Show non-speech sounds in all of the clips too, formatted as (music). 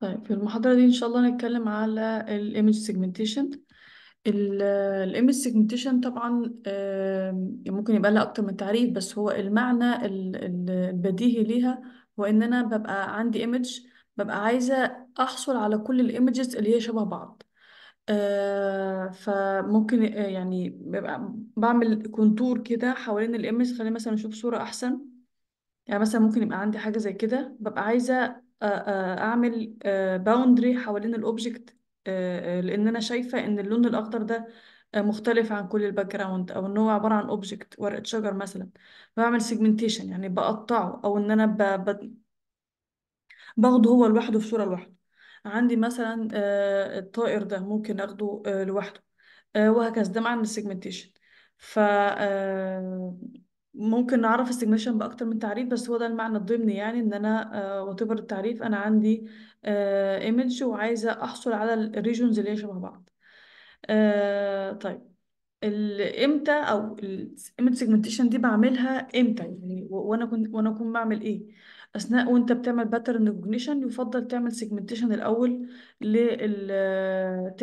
طيب في المحاضرة دي إن شاء الله هنتكلم على الـ Image Segmentation الـ الـ Image Segmentation طبعا ممكن يبقى لها أكتر من تعريف بس هو المعنى البديهي ليها هو إن أنا ببقى عندي Image ببقى عايزة أحصل على كل الـ Images اللي هي شبه بعض آه، فممكن آه، يعني ببقى بعمل كونتور كده حوالين الـ Image خلينا مثلا نشوف صورة أحسن يعني مثلا ممكن يبقى عندي حاجة زي كده ببقى عايزة آه، آه، اعمل باوندري آه، حوالين الاوبجكت لان انا شايفه ان اللون الاخضر ده مختلف عن كل الباك جراوند او ان هو عباره عن اوبجكت ورقه شجر مثلا بعمل سيجمنتيشن يعني بقطعه او ان انا ب... ب... باخده هو لوحده في صوره لوحده عندي مثلا الطائر ده ممكن اخده لوحده وهكذا ده معنى السيجمنتيشن ف ممكن نعرف السيجنيشن باكتر من تعريف بس هو ده المعنى الضمني يعني ان انا وات آه، التعريف انا عندي ايمج آه، وعايزه احصل على الريجونز اللي هي شبه بعض آه طيب امتى او الايمج سيجمنتيشن دي بعملها امتى يعني وانا كنت وانا اكون بعمل ايه أثناء وأنت بتعمل باترن ريكوجنيشن يفضل تعمل سيجمنتيشن الأول لل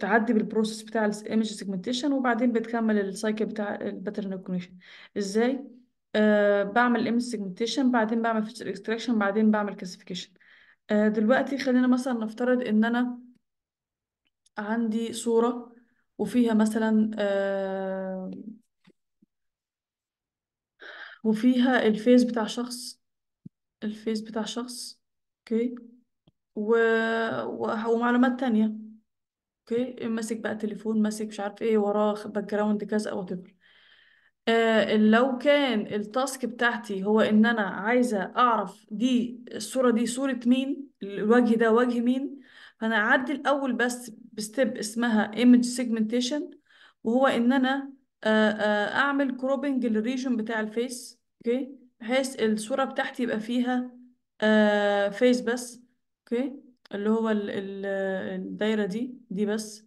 تعدي بالبروسيس بتاع الايمج سيجمنتيشن وبعدين بتكمل السايكل بتاع الباترن ريكوجنيشن إزاي؟ أه بعمل ايمج سيجمنتيشن بعدين بعمل فيتشر اكستراكشن بعدين بعمل كلاسيفيكيشن أه دلوقتي خلينا مثلا نفترض إن أنا عندي صورة وفيها مثلا أه وفيها الفيس بتاع شخص الفيس بتاع شخص اوكي و... و... ومعلومات تانية اوكي ماسك بقى تليفون ماسك مش عارف ايه وراه باك جراوند كذا او كده آه، لو كان التاسك بتاعتي هو ان انا عايزه اعرف دي الصوره دي صوره مين الوجه ده وجه مين فانا اعدي الاول بس بستيب اسمها ايمج سيجمنتيشن وهو ان انا آه، آه، اعمل كروبنج للريجن بتاع الفيس اوكي بحيث الصورة بتاعتي يبقى فيها آه فيس بس اوكي اللي هو ال ال الدايرة دي دي بس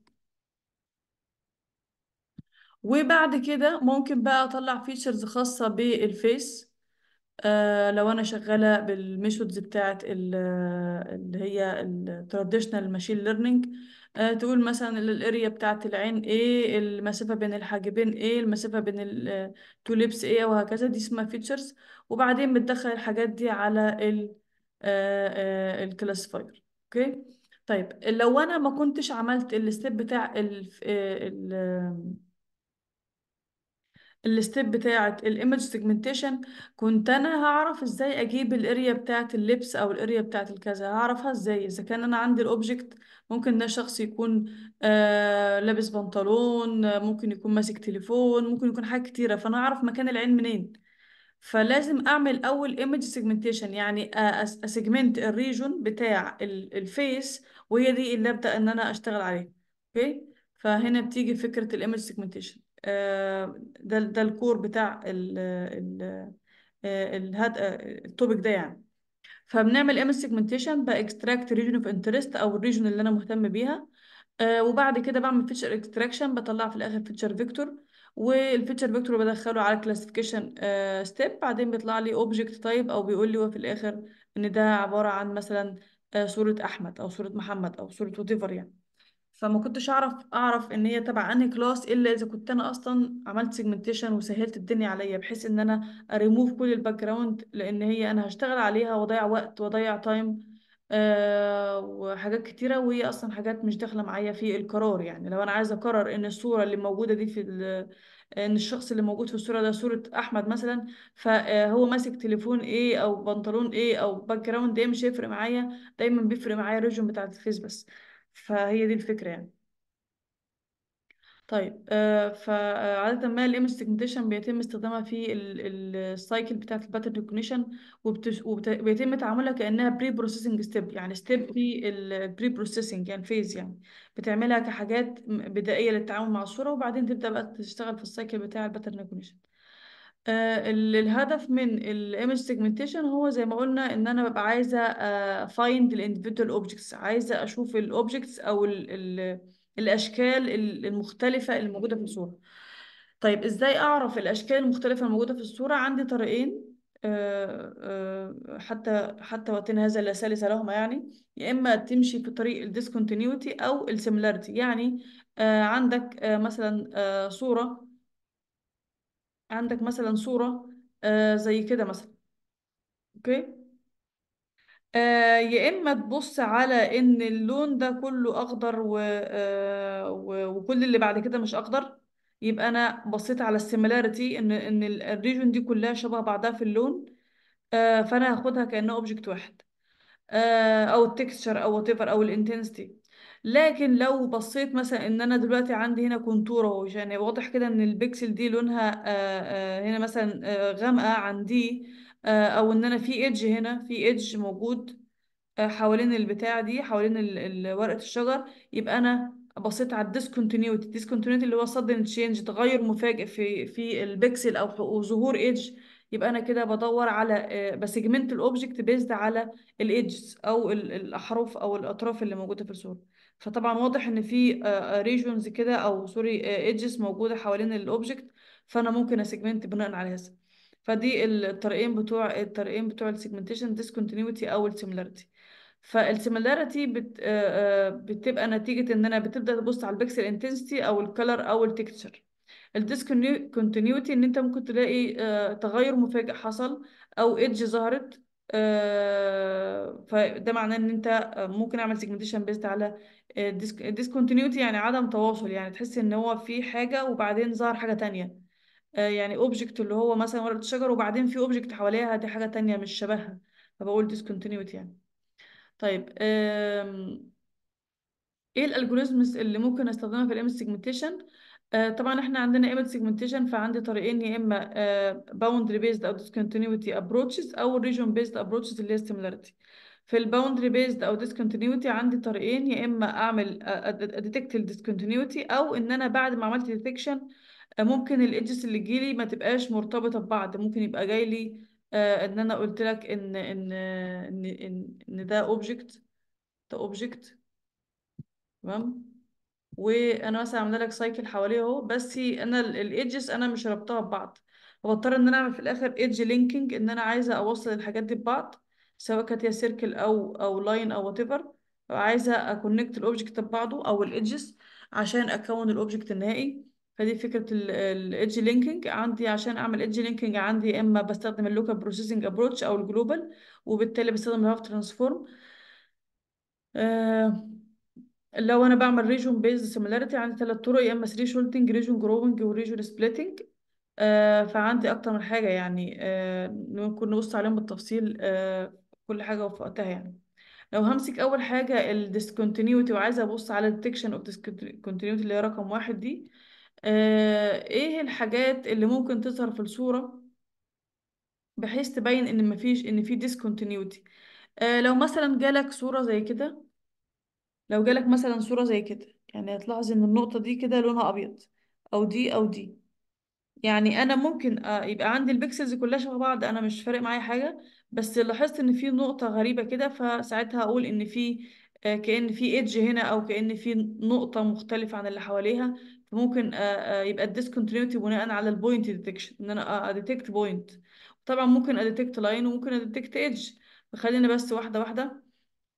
وبعد كده ممكن بقى اطلع فيتشرز خاصة بالفيس آه لو انا شغالة بالميثودز بتاعت اللي هي التراديشنال ماشين ليرنينج آه، تقول مثلا الاريا بتاعت العين ايه المسافة بين الحاجبين ايه المسافة بين التوليبس ايه وهكذا دي اسمها فيتشرز وبعدين بتدخل الحاجات دي على ال آه، آه، الكلاسيفاير اوكي طيب لو انا ما كنتش عملت الستيب بتاع ال الستيب بتاعه الايمج سيجمنتيشن كنت انا هعرف ازاي اجيب الاريا بتاعه اللبس او الاريا بتاعه الكذا هعرفها ازاي اذا كان انا عندي الاوبجكت ممكن ده شخص يكون آه لابس بنطلون ممكن يكون ماسك تليفون ممكن يكون حاجات كتيره فانا هعرف مكان العين منين فلازم اعمل اول ايمج سيجمنتيشن يعني اسيجمنت الريجون بتاع الفيس وهي دي اللي ابدا ان انا اشتغل عليها اوكي فهنا بتيجي فكره الايمج سيجمنتيشن آه، ده ده الكور بتاع ال ال آه، التوبيك آه، ده يعني فبنعمل ام سيجمنتيشن باكستراكت ريجن اوف انترست او الريجن اللي انا مهتم بيها وبعد كده بعمل فيتشر اكستراكشن بطلع في الاخر فيتشر فيكتور والفيتشر فيكتور بدخله على كلاسيفيكيشن ستيب بعدين بيطلع لي اوبجكت تايب او بيقول لي هو في الاخر ان ده عباره عن مثلا صوره احمد او صوره محمد او صوره وات يعني فما كنتش اعرف اعرف ان هي تبع انهي كلاس الا اذا كنت انا اصلا عملت سيجمنتيشن وسهلت الدنيا عليا بحيث ان انا اريموف كل الباك جراوند لان هي انا هشتغل عليها واضيع وقت واضيع تايم أه وحاجات كتيرة وهي أصلا حاجات مش داخلة معايا في القرار يعني لو أنا عايزة أقرر إن الصورة اللي موجودة دي في إن الشخص اللي موجود في الصورة ده صورة أحمد مثلا فهو آه، ماسك تليفون إيه أو بنطلون إيه أو باك جراوند إيه مش هيفرق معايا دايما بيفرق معايا الريجون بتاعت الفيس بس فهي دي الفكرة يعني طيب آه، فعادة آه، ما image سيجمنتيشن بيتم استخدامها في السايكل بتاعة الباترن ريكوجنيشن وبيتم تعاملها كأنها بري بروسيسنج ستيب يعني ستيب في البري بروسيسنج يعني فيز يعني بتعملها كحاجات بدائية للتعامل مع الصورة وبعدين تبدأ بقى تشتغل في السايكل بتاع الباترن ريكوجنيشن آه، الهدف من الايمج سيجمنتيشن هو زي ما قلنا ان انا ببقى عايزه فايند الانديفيدوال اوبجكتس عايزه اشوف الاوبجكتس او الـ الـ الاشكال المختلفه اللي موجوده في الصوره طيب ازاي اعرف الاشكال المختلفه الموجوده في الصوره عندي طريقين آه، آه، حتى حتى وقتنا هذا لا سالس لهما يعني يا اما تمشي في طريق الديسكونتينيوتي او السيميلاريتي يعني آه، عندك مثلا صوره عندك مثلا صورة آه زي كده مثلا اوكي آه يا اما تبص على ان اللون ده كله اخضر و... آه و... وكل اللي بعد كده مش اخضر يبقى انا بصيت على السيميلاريتي ان ان الريجون دي كلها شبه بعضها في اللون آه فانا هاخدها كانها اوبجكت واحد آه او التكستشر او وات او الانتنسيتي لكن لو بصيت مثلا ان انا دلوقتي عندي هنا كونتور اهو يعني واضح كده ان البكسل دي لونها آه، آه، هنا مثلا آه، غامقه عندي او ان انا في ايدج هنا في ايدج موجود حوالين البتاع دي حوالين ورقه الشجر يبقى انا بصيت على الديسكونتينيوتي الديسكونتينيوتي اللي هو صدن تشينج تغير مفاجئ في في البكسل او ظهور ايدج يبقى انا كده بدور على بسجمنت الاوبجكت بيزد على الايدجز او الاحرف او الاطراف اللي موجوده في الصوره فطبعا واضح ان في ريجونز آه، آه، كده او سوري ايدجز آه، موجوده حوالين الاوبجكت فانا ممكن اسيجمنت بناء على هذا فدي الطريقين بتوع الطريقين بتوع السيجمنتيشن ديسكونتينيوتي او السيميلاريتي فالسيميلاريتي بت... بتبقى نتيجه ان انا بتبدا تبص على البكسل انتنسيتي او الكلر او التكتشر الديسكونتينيوتي ان انت ممكن تلاقي تغير مفاجئ حصل او ايدج ظهرت آه، فده معناه ان انت آه، ممكن اعمل سيجمنتيشن بيزد على ديسكونتينيوتي آه، يعني عدم تواصل يعني تحس ان هو في حاجه وبعدين ظهر حاجه تانية يعني اوبجكت اللي هو مثلا ورقه الشجر وبعدين في اوبجكت حواليها دي حاجه تانية مش شبهها فبقول ديسكونتينيوتي يعني طيب ايه الالجوريزمز اللي ممكن استخدمها في الام سيجمنتيشن آه، طبعا احنا عندنا ايمج سيجمنتيشن فعندي طريقين يا اما باوندري آه، بيزد او ديسكونتينيوتي ابروتشز او ريجون بيزد ابروتشز اللي هي سيميلاريتي في الباوندري بيزد او ديسكونتينيوتي عندي طريقين يا اما اعمل آه، اديتكت الديسكونتينيوتي او ان انا بعد ما عملت ديتكشن ممكن الايدجز اللي تجيلي ما تبقاش مرتبطه ببعض ممكن يبقى جاي لي ان انا قلت لك ان ان ان, إن ده اوبجكت ده اوبجكت تمام وانا مثلا عامله لك سايكل حواليه اهو بس انا الايدجز انا مش ربطتها ببعض فبضطر ان انا اعمل في الاخر ايدج لينكينج ان انا عايزه اوصل الحاجات دي ببعض سواء كانت هي سيركل او او لاين او وات ايفر عايزه اكونكت الاوبجكت ببعضه او الايدجز عشان اكون الاوبجكت النهائي فدي فكره الايدج لينكينج عندي عشان اعمل ايدج لينكينج عندي يا اما بستخدم اللوكال بروسيسنج ابروتش او الجلوبال وبالتالي بستخدم الهاف ترانسفورم آه لو انا بعمل ريجون بيز سيميلاريتي عندي ثلاث طرق يا اما 3 شولتنج ريجون جروينج وريجون سبليتنج فعندي اكتر من حاجه يعني آه ممكن نبص عليهم بالتفصيل آه كل حاجه وفي وقتها يعني لو همسك اول حاجه الديسكونتينيوتي وعايزه ابص على الديتكشن اوف discontinuity اللي هي رقم واحد دي آه ايه الحاجات اللي ممكن تظهر في الصوره بحيث تبين ان مفيش ان في discontinuity آه لو مثلا جالك صوره زي كده لو جالك مثلا صورة زي كده يعني هتلاحظ ان النقطة دي كده لونها ابيض او دي او دي يعني انا ممكن آه، يبقى عندي البيكسلز كلها شبه بعض انا مش فارق معايا حاجة بس لاحظت ان في نقطة غريبة كده فساعتها اقول ان في آه، كأن في ايدج هنا او كأن في نقطة مختلفة عن اللي حواليها فممكن آه، يبقى الديسكونتينيوتي بناء على البوينت ديتكشن ان انا اديتكت بوينت طبعا ممكن اديتكت لاين وممكن اديتكت ايدج فخلينا بس واحدة واحدة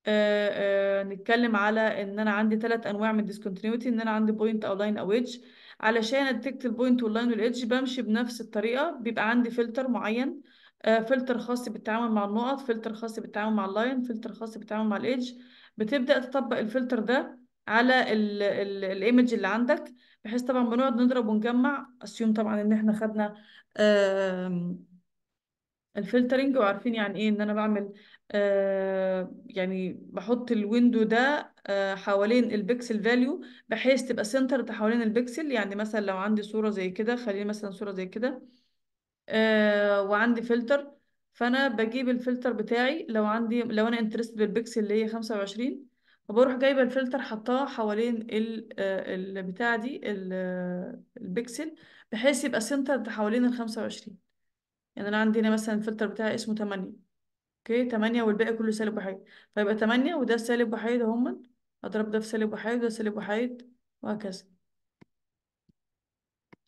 آه، آه، نتكلم على إن أنا عندي ثلاث أنواع من الديسكونتينيوتي إن أنا عندي بوينت أو لاين أو ايدج علشان اتكت البوينت واللاين والإيدج بمشي بنفس الطريقة بيبقى عندي فلتر معين فلتر آه، خاص بالتعامل مع النقط فلتر خاص بالتعامل مع اللاين فلتر خاص بالتعامل مع الإيدج بتبدأ تطبق الفلتر ده على الايمج اللي عندك بحيث طبعا بنقعد نضرب ونجمع اسيوم طبعا ان احنا خدنا الفلترنج وعارفين يعني ايه ان انا بعمل آه، يعني بحط الويندو ده آه، حوالين البكسل فاليو بحيث تبقى سنتر حوالين البكسل يعني مثلا لو عندي صورة زي كده خليني مثلا صورة زي كده آه، وعندي فلتر فانا بجيب الفلتر بتاعي لو عندي لو انا انترست بالبكسل اللي هي 25 فبروح جايبه الفلتر حطاه حوالين البتاعه دي البكسل بحيث يبقى سنتر حوالين ال 25 يعني انا عندي هنا مثلا الفلتر بتاعي اسمه 8 اوكي 8 والباقي كله سالب وحيد فيبقى 8 وده سالب وحيد اهما اضرب ده في سالب وحيد وده سالب وحيد وهكذا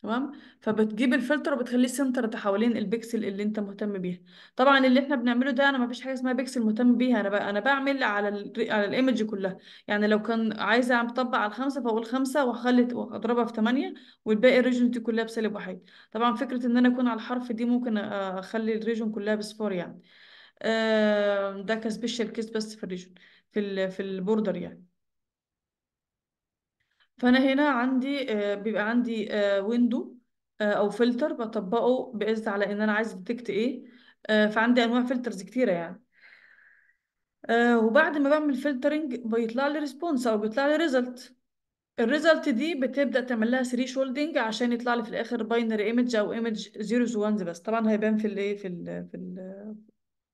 تمام فبتجيب الفلتر وبتخليه سنتر حوالين البكسل اللي انت مهتم بيها طبعا اللي احنا بنعمله ده انا ما فيش حاجه اسمها بكسل مهتم بيها انا بقى انا بعمل على الـ على الايمج كلها يعني لو كان عايزه اطبق على الخمسه فاقول خمسه واخلي اضربها في 8 والباقي الريجن دي كلها بسالب واحد طبعا فكره ان انا اكون على الحرف دي ممكن اخلي الريجن كلها بصفار يعني آه، ده كسبيشال كيس بس في الريجن في في البوردر يعني فانا هنا عندي آه، بيبقى عندي ويندو آه، او فلتر بطبقه بإذن على ان انا عايز ديتكت ايه فعندي انواع فلترز كتيره يعني وبعد ما بعمل فلترنج بيطلع لي ريسبونس او بيطلع لي ريزلت الريزلت دي بتبدا تعمل لها 3 شولدنج عشان يطلع لي في الاخر باينري ايمج او ايمج زيروز وانز بس طبعا هيبان في الايه في ال في ال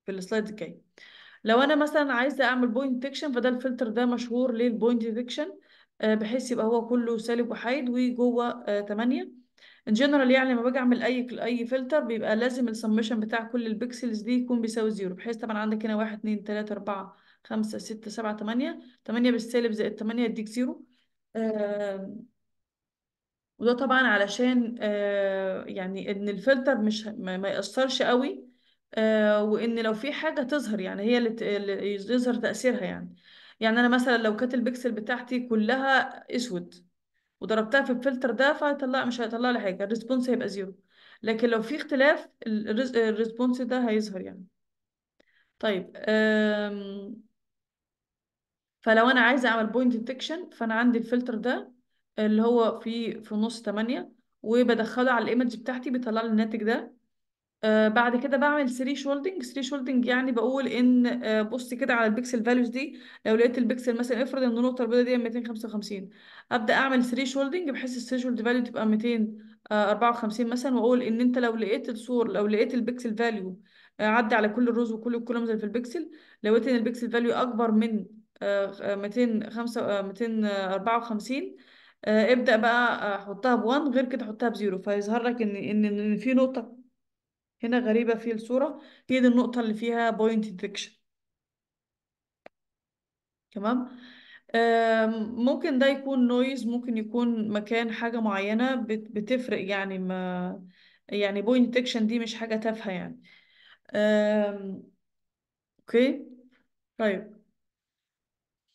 في السلايد الجاي لو انا مثلا عايزه اعمل بوينت ديتكشن فده الفلتر ده مشهور للبوينت ديتكشن آه، بحيث يبقى هو كله سالب وحيد وجوه 8 ان جنرال يعني لما باجي اعمل اي اي فلتر بيبقى لازم السمشن بتاع كل البكسلز دي يكون بيساوي زيرو بحيث طبعا عندك هنا 1 2 3 4 5 6 7 8 8 بالسالب زائد 8 يديك زيرو آه، وده طبعا علشان آه، يعني ان الفلتر مش ما يأثرش قوي آه، وان لو في حاجه تظهر يعني هي اللي يظهر تاثيرها يعني يعني انا مثلا لو كانت البكسل بتاعتي كلها اسود وضربتها في الفلتر ده فهيطلع مش هيطلع لي حاجه الريسبونس هيبقى زيرو لكن لو في اختلاف الريسبونس ده هيظهر يعني طيب فلو انا عايزه اعمل بوينت ديتكشن فانا عندي الفلتر ده اللي هو في في نص 8 وبدخله على الايمج بتاعتي بيطلع لي الناتج ده آه، بعد كده بعمل 3 شولدنج 3 شولدنج يعني بقول ان آه، بص كده على البكسل فاليوز دي لو لقيت البكسل مثلا افرض ان النقطه البيضاء دي 255 ابدا اعمل 3 شولدنج بحيث الثريشولد 3 شولد فاليو تبقى 254 آه، مثلا واقول ان انت لو لقيت الصور لو لقيت البكسل فاليو عدى على كل الروز وكل الكولومز اللي في البكسل لو لقيت ان البكسل فاليو اكبر من 254 ابدا بقى احطها ب1 غير كده ب بزيرو فيظهر لك ان ان ان في نقطه هنا غريبة في الصورة هي دي النقطة اللي فيها بوينت detection تمام ممكن ده يكون نويز ممكن يكون مكان حاجة معينة بتفرق يعني ما يعني بوينت detection دي مش حاجة تافهة يعني اوكي طيب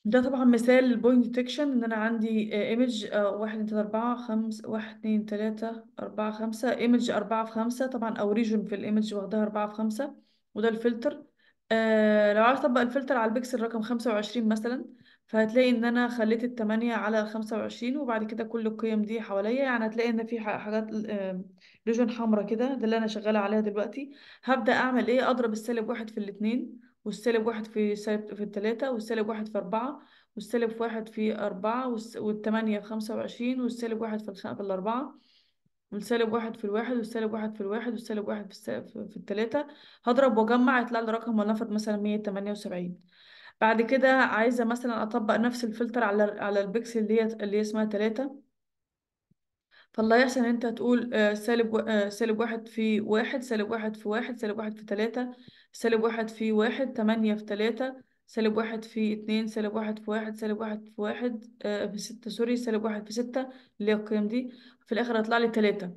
ده طبعًا مثال للpoint detection إن أنا عندي ايمج آه، image آآ 1، 2، خمس 4، 5 1، 2، 3، 4، 5 image 4 في 5 طبعًا أو region في الايمج واخدها 4 في 5 وده الفلتر. آآ آه، لو عايزة أطبّق الفلتر على البكسل رقم 25 مثلًا، فهتلاقي إن أنا خلّيت ال8 على 25 وبعد كده كل القيم دي حواليّا، يعني هتلاقي إن في حاجات آآ آه، region حمرا كده، ده اللي أنا شغّالة عليها دلوقتي. هبدأ أعمل إيه، أضرب السالب واحد في الاتنين. والسالب واحد في سالب في التلاتة والسالب واحد في أربعة والسالب في واحد في أربعة والتمانية في خمسة وعشرين والسالب واحد في في الأربعة والسالب واحد في الواحد والسالب واحد في الواحد والسالب واحد في, في التلاتة هضرب وأجمع يطلع لي رقم ولنفرض مثلا مية تمانية وسبعين بعد كده عايزة مثلا أطبق نفس الفلتر على على البكسل اللي هي اللي اسمها تلاتة فالله يحسن ان انت هتقول آه، سالب آه، سالب واحد في واحد سالب واحد في واحد سالب واحد في تلاتة سالب واحد في واحد تمانية في تلاتة سالب واحد في اتنين سالب واحد في واحد سالب واحد في واحد آه، في ستة سوري سالب واحد في ستة اللي هي القيم دي في الآخر هيطلع لي تلاتة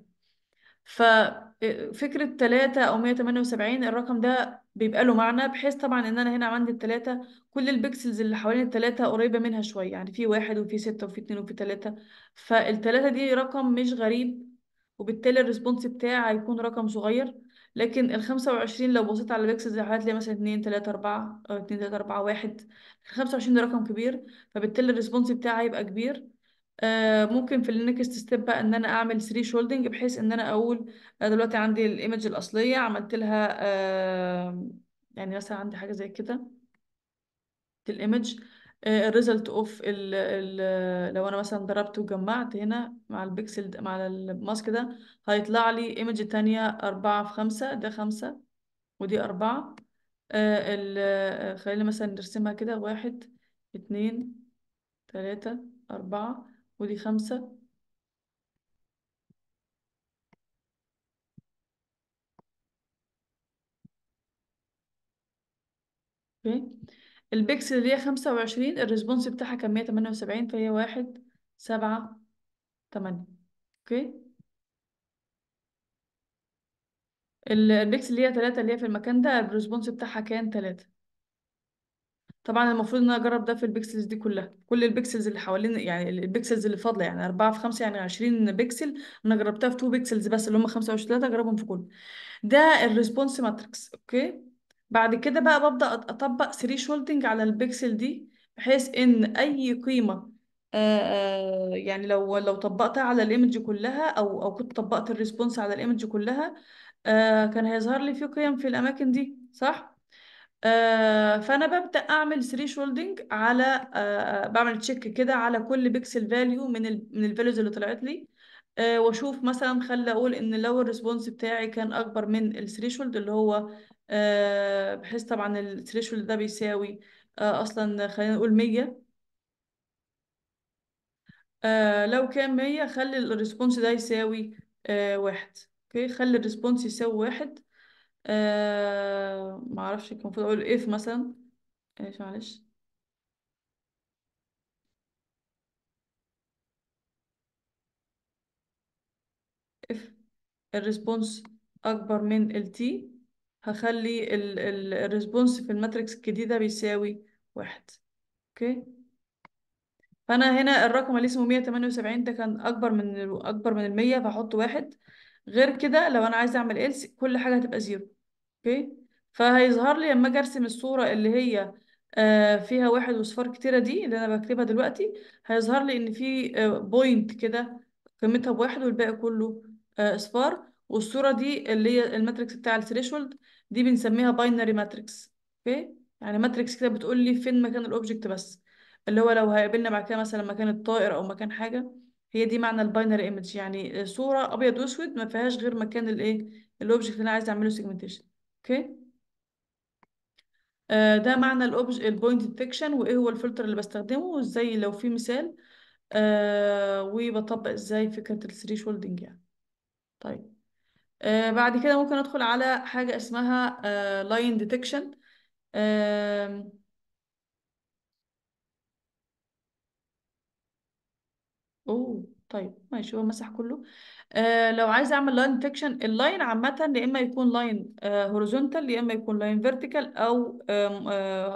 ففكرة تلاتة أو مية تمانية وسبعين الرقم ده بيبقى له معنى بحيث طبعا ان انا هنا عندي التلاتة كل البكسلز اللي حوالين التلاتة قريبة منها شوية يعني في واحد وفي ستة وفي اتنين وفي تلاتة فالتلاتة دي رقم مش غريب وبالتالي الريسبونس بتاعي هيكون رقم صغير لكن ال 25 لو بصيت على البكسلز هتلاقي مثلا 2 3 4 2 3 4 1 الخمسة 25 ده رقم كبير فبالتالي الريسبونس بتاعي هيبقى كبير آه، ممكن في النكست ستيب بقى ان انا اعمل 3 شولدنج بحيث ان انا اقول آه، دلوقتي عندي الايمج الاصليه عملت لها آه، يعني مثلا عندي حاجه زي كده الايمج الريزلت اوف لو انا مثلا ضربت وجمعت هنا مع البكسل مع الماسك ده هيطلع لي ايمج تانية أربعة في خمسة ده خمسة ودي أربعة خلينا مثلا نرسمها كده واحد اتنين تلاتة أربعة ودي خمسة اوكي البكسل اللي هي خمسة وعشرين الريسبونس بتاعها كان مية تمانية وسبعين فهي واحد سبعة تمانية اوكي البيكس اللي هي تلاتة اللي هي في المكان ده الريسبونس بتاعها كان تلاتة طبعا المفروض ان انا اجرب ده في البيكسلز دي كلها كل البيكسلز اللي حوالين يعني البيكسلز اللي فاضله يعني 4 في 5 يعني 20 بيكسل انا جربتها في 2 بيكسلز بس اللي هم 5 او 3 اجربهم في كل ده الريسبونس ماتريكس اوكي بعد كده بقى ببدا اطبق 3 شولدنج على البيكسل دي بحيث ان اي قيمه يعني لو لو طبقتها على الايمج كلها او او كنت طبقت الريسبونس على الايمج كلها كان هيظهر لي في قيم في الاماكن دي صح آه، فانا ببدا اعمل ثري شولدنج على آه، بعمل تشيك كده على كل بيكسل فاليو من الـ من الفاليوز اللي طلعت لي آه، واشوف مثلا خلي اقول ان لو الريسبونس بتاعي كان اكبر من الثريشولد اللي هو بحيث طبعا الثريشولد ده بيساوي اصلا خلينا نقول 100 لو كان 100 خلي الريسبونس ده يساوي واحد اوكي خلي الريسبونس يساوي واحد آه معرفش كان المفروض اقول اف ايه مثلا ايش معلش اف الريسبونس اكبر من ال t هخلي الريسبونس في الماتريكس الجديدة بيساوي واحد اوكي فانا هنا الرقم اللي اسمه 178 ده كان اكبر من اكبر من المية فهحط واحد غير كده لو انا عايزه اعمل إلس كل حاجه هتبقى زيرو اوكي فهيظهر لي لما اجي ارسم الصوره اللي هي آه، فيها واحد واصفار كتيره دي اللي انا بكتبها دلوقتي هيظهر لي ان في بوينت آه، كده قيمتها بواحد والباقي كله اصفار آه، والصوره دي اللي هي الماتريكس بتاع الثريشولد دي بنسميها باينري ماتريكس اوكي يعني ماتريكس كده بتقول لي فين مكان الاوبجكت بس اللي هو لو هيقابلنا بعد كده مثلا مكان الطائر او مكان حاجه هي دي معنى الباينري ايمج يعني صوره ابيض واسود ما فيهاش غير مكان الايه الاوبجكت اللي انا عايز اعمله سيجمنتيشن اوكي آه، ده معنى الاوبج البوينت ديتكشن وايه هو الفلتر اللي بستخدمه وازاي لو في مثال آه، وبطبق ازاي فكره الثري شولدنج يعني طيب آه، بعد كده ممكن ادخل على حاجه اسمها لاين ديتكشن اوه طيب ماشي هو مسح كله آه لو عايز اعمل لاين فيكشن اللاين عامه يا اما يكون لاين آه، هوريزونتال يا اما يكون لاين فيرتيكال او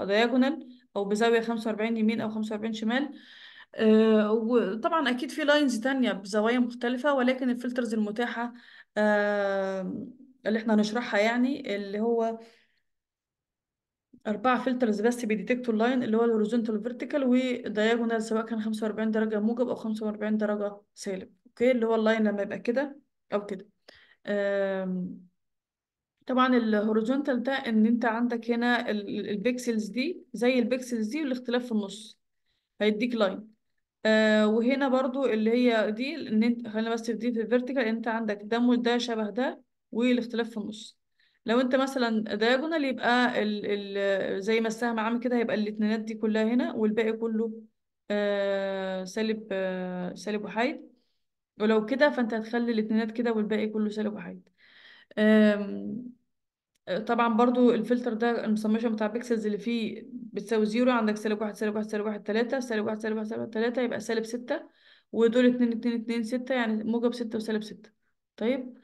دايجونال آه، او بزاويه 45 يمين او 45 شمال آه وطبعا اكيد في لاينز ثانيه بزوايا مختلفه ولكن الفلترز المتاحه آه اللي احنا هنشرحها يعني اللي هو أربعة فلترز بس بيديتكتوا اللاين اللي هو الهوريزونتال فيرتيكال ودايجونال سواء كان 45 درجة موجب أو 45 درجة سالب أوكي اللي هو اللاين لما يبقى كده أو كده طبعا الهوريزونتال ده إن أنت عندك هنا البيكسلز دي زي البيكسلز دي والاختلاف في النص هيديك لاين آه، وهنا برضو اللي هي دي ان انت خلينا بس في دي في الفيرتيكال انت عندك ده ده شبه ده والاختلاف في النص لو انت مثلا دياجونال يبقى ال ال زي ما السهم عامل كده هيبقى الاتنينات دي كلها هنا والباقي كله آه سالب آه سالب وحيد ولو كده فانت هتخلي الاتنينات كده والباقي كله سالب وحيد آه، طبعا برضو الفلتر ده المسمشن بتاع بيكسلز اللي فيه بتساوي زيرو عندك سالب واحد سالب واحد سالب واحد تلاتة سالب واحد سالب واحد سالب واحد تلاتة يبقى سالب ستة ودول اتنين اتنين اتنين ستة يعني موجب ستة وسالب ستة طيب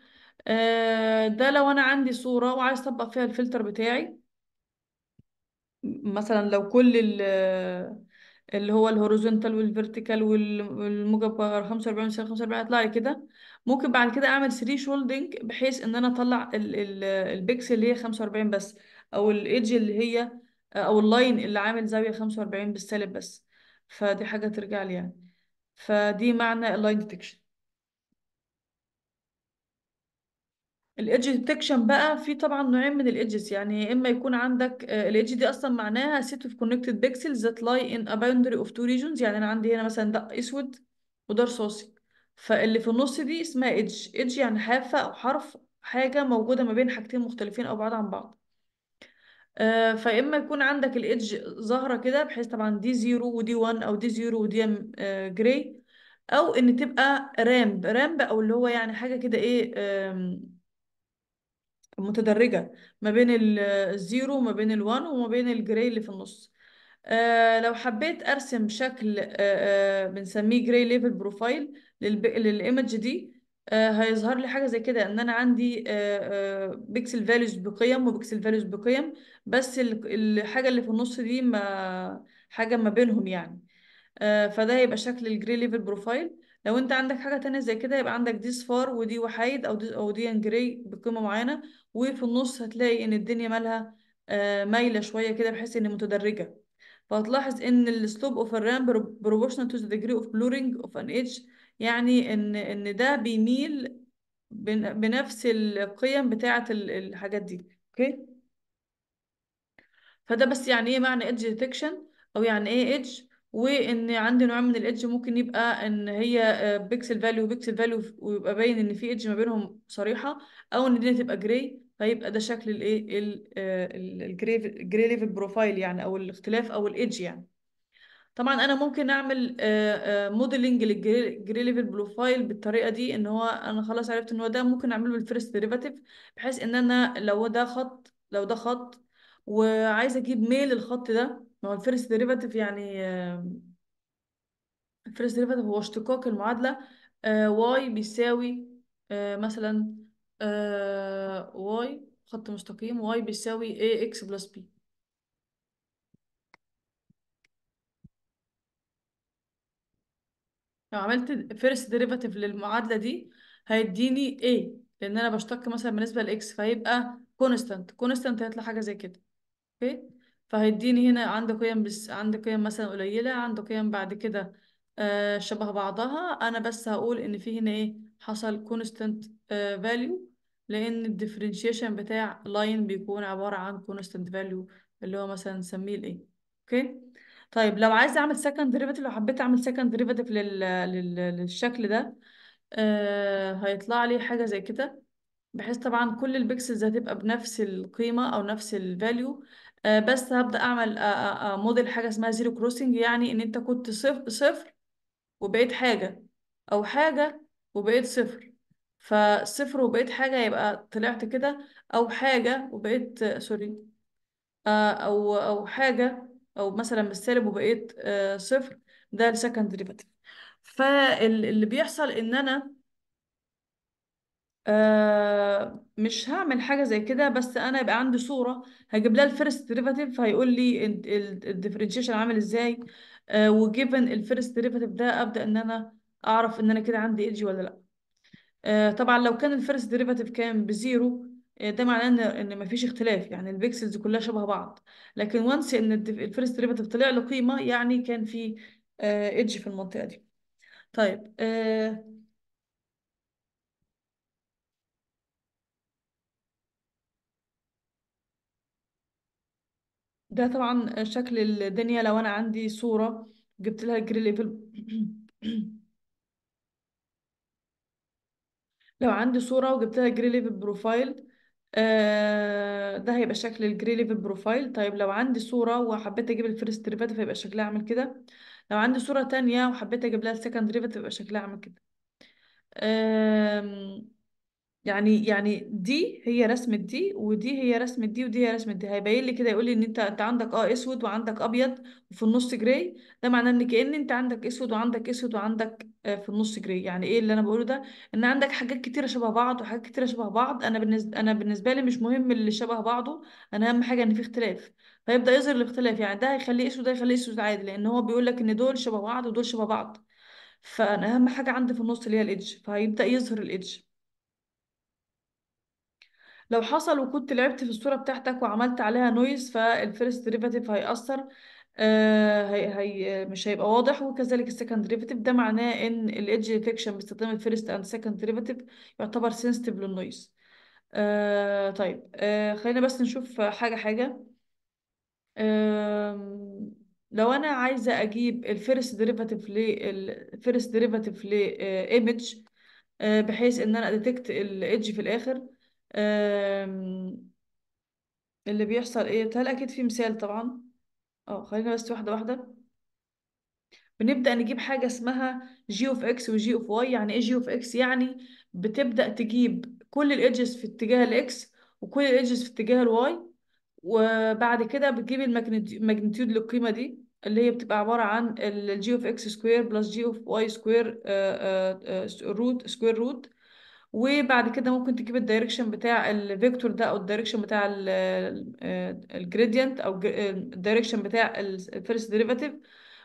آه، ده لو انا عندي صورة وعايز اطبق فيها الفلتر بتاعي مثلا لو كل اللي هو الهوريزونتال والفيرتيكال والموجب 45 سنة 45 هيطلع لي كده ممكن بعد كده اعمل 3 شولدنج بحيث ان انا اطلع البكسل اللي هي 45 بس او الايدج اللي هي او اللاين اللي عامل زاوية 45 بالسالب بس فدي حاجة ترجع لي يعني فدي معنى اللاين ديتكشن الإيدج ديتكشن بقى في طبعا نوعين من الإيدجز يعني يا إما يكون عندك آه، الإيدج دي أصلا معناها set of connected pixels that lie in a boundary of two regions يعني أنا عندي هنا مثلا دق أسود وده رصاصي فاللي في النص دي اسمها إيدج إيدج يعني حافة أو حرف حاجة موجودة ما بين حاجتين مختلفين أو بعاد عن بعض آه فإما يكون عندك الإيدج ظاهرة كده بحيث طبعا دي زيرو ودي وان أو دي زيرو ودي آه جراي أو إن تبقى رامب رامب أو اللي هو يعني حاجة كده إيه متدرجة ما بين الزيرو وما بين الوان وما بين الجراي اللي في النص آه لو حبيت ارسم شكل آه آه بنسميه جراي ليفل بروفايل للايمج دي آه هيظهر لي حاجه زي كده ان انا عندي آه آه بيكسل فاليوز بقيم وبيكسل فاليوز بقيم بس الحاجه اللي في النص دي ما حاجه ما بينهم يعني آه، فده هيبقى شكل الجراي ليفل بروفايل لو انت عندك حاجه تانية زي كده يبقى عندك دي صفار ودي وحايد او دي او دي انجري بقيمه معينه وفي النص هتلاقي ان الدنيا مالها آه مايله شويه كده بحيث ان متدرجه فهتلاحظ ان السلوب اوف الرام بروبوشنال تو ذا ديجري اوف بلورنج اوف ان ايدج يعني ان ان ده بيميل بنفس القيم بتاعه الحاجات دي اوكي فده بس يعني ايه معنى ايدج ديتكشن او يعني ايه ايدج وان عندي نوع من الايدج ممكن يبقى ان هي بيكسل فاليو وبيكسل فاليو ويبقى باين ان في ايدج ما بينهم صريحه او ان الدنيا تبقى جراي فيبقى ده شكل الايه الجراي جراي ليفل بروفايل يعني او الاختلاف او الايدج يعني طبعا انا ممكن اعمل موديلنج للجري ليفل بروفايل بالطريقه دي ان هو انا خلاص عرفت ان هو ده ممكن اعمله بالفيرست ديريفاتيف بحيث ان انا لو ده خط لو ده خط وعايزه اجيب ميل الخط ده ما هو الفيرست ديريفاتيف يعني الفيرست ديريفاتيف هو اشتقاق المعادلة واي آه، بيساوي آه، مثلا واي آه، خط مستقيم واي بيساوي اي اكس بلس b لو عملت فيرست ديريفاتيف للمعادلة دي هيديني a لأن أنا بشتق مثلا بالنسبة لاكس x فهيبقى كونستانت كونستانت هيطلع حاجة زي كده اوكي فهيديني هنا عندي قيم بس عندي قيم مثلا قليلة عندي قيم بعد كده آه، شبه بعضها أنا بس هقول إن في هنا إيه حصل constant آه، value لأن الديفرنشيشن بتاع لاين بيكون عبارة عن constant value اللي هو مثلا نسميه الإيه أوكي طيب لو عايز أعمل second derivative لو حبيت أعمل second derivative لل... لل... للشكل ده آه، هيطلع لي حاجة زي كده بحيث طبعا كل البيكسلز هتبقى بنفس القيمة أو نفس الفاليو آه، بس هبدأ أعمل موديل آه، آه، حاجة اسمها زيرو كروسنج يعني إن أنت كنت صفر, صفر وبقيت حاجة أو حاجة وبقيت صفر فصفر وبقيت حاجة يبقى طلعت كده أو حاجة وبقيت سوري أو أو حاجة أو مثلا بالسالب وبقيت صفر ده السكند ديريفاتيف فاللي بيحصل إن أنا آه، مش هعمل حاجة زي كده بس أنا يبقى عندي صورة هجيب لها الفيرست ديريفاتيف هيقول لي الديفرنشيشن عامل ازاي وجيفن الفيرست ديريفاتيف ده أبدأ إن أنا أعرف إن أنا كده عندي ايدج ولا لأ آه، طبعا لو كان الفيرست ديريفاتيف كان بزيرو آه، ده معناه ان ان مفيش اختلاف يعني البيكسلز كلها شبه بعض لكن وانس ان الفيرست ديريفاتيف طلع له قيمه يعني كان في ايدج في المنطقه دي طيب ده طبعا شكل الدنيا لو انا عندي صورة جبت لها جري ليفل (clears throat) لو عندي صورة وجبت لها جري ليفل بروفايل آه، ده هيبقى شكل الجري ليفل بروفايل طيب لو عندي صورة وحبيت اجيب الفيرست ديريفاتيف هيبقى شكلها عامل كده لو عندي صورة تانية وحبيت اجيب لها السكند ديريفاتيف هيبقى شكلها عامل كده آه يعني يعني دي هي رسمة دي ودي هي رسمة دي ودي هي رسمة دي هيبين لي كده يقول لي ان انت انت عندك اه اسود وعندك ابيض وفي النص جراي ده معناه ان كأن انت عندك اسود وعندك اسود وعندك آه، في النص جراي يعني ايه اللي انا بقوله ده ان عندك حاجات كتيرة شبه بعض وحاجات كتيرة شبه بعض انا بالنسبة انا بالنسبة لي مش مهم اللي شبه بعضه انا اهم حاجة ان في اختلاف فيبدأ يظهر الاختلاف يعني ده هيخليه اسود ده هيخليه اسود عادي لان هو بيقول لك ان دول شبه بعض ودول شبه بعض فانا اهم حاجة عندي في النص اللي هي الايدج فهيبدأ يظهر الايدج لو حصل وكنت لعبت في الصورة بتاعتك وعملت عليها نويز فالفيرست ديريفاتيف هيأثر آه هي هي مش هيبقى واضح وكذلك السكند ديريفاتيف ده معناه ان الايدج ديتكشن باستخدام الفيرست اند سكند ديريفاتيف يعتبر سنسيتيف للنويز آه طيب آه خلينا بس نشوف حاجة حاجة آه لو انا عايزة اجيب الفيرست ديريفاتيف للفيرست ديريفاتيف لايمج بحيث ان انا اديتكت الايدج في الاخر اللي بيحصل ايه هل اكيد في مثال طبعا اه خلينا بس واحده واحده بنبدأ نجيب حاجة اسمها جي اوف اكس وجي اوف واي يعني ايه جي اوف اكس يعني بتبدأ تجيب كل الايدجز في اتجاه الاكس وكل الايدجز في اتجاه الواي وبعد كده بتجيب الماجنتيود للقيمة دي اللي هي بتبقى عبارة عن الجي اوف اكس سكوير بلس جي اوف واي سكوير روت سكوير روت وبعد كده ممكن تجيب الدايركشن بتاع الفيكتور ده او الدايركشن بتاع الجريدينت آه، او آه، الدايركشن بتاع الفيرست ديريفاتيف